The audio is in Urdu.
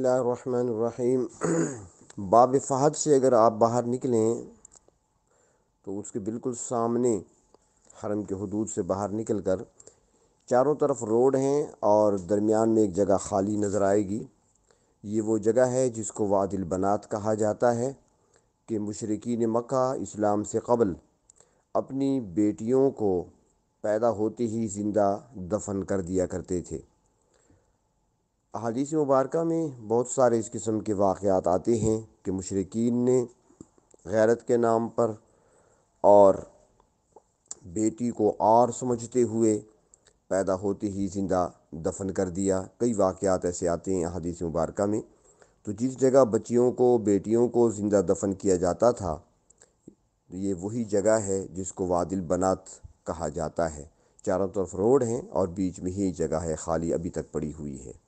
اللہ الرحمن الرحیم باب فہد سے اگر آپ باہر نکلیں تو اس کے بالکل سامنے حرم کے حدود سے باہر نکل کر چاروں طرف روڈ ہیں اور درمیان میں ایک جگہ خالی نظر آئے گی یہ وہ جگہ ہے جس کو واد البنات کہا جاتا ہے کہ مشرقین مکہ اسلام سے قبل اپنی بیٹیوں کو پیدا ہوتے ہی زندہ دفن کر دیا کرتے تھے احادیث مبارکہ میں بہت سارے اس قسم کے واقعات آتے ہیں کہ مشرقین نے غیرت کے نام پر اور بیٹی کو اور سمجھتے ہوئے پیدا ہوتے ہی زندہ دفن کر دیا کئی واقعات ایسے آتے ہیں احادیث مبارکہ میں تو جس جگہ بچیوں کو بیٹیوں کو زندہ دفن کیا جاتا تھا یہ وہی جگہ ہے جس کو وادل بنات کہا جاتا ہے چاروں طرف روڈ ہیں اور بیچ میں ہی جگہ ہے خالی ابھی تک پڑی ہوئی ہے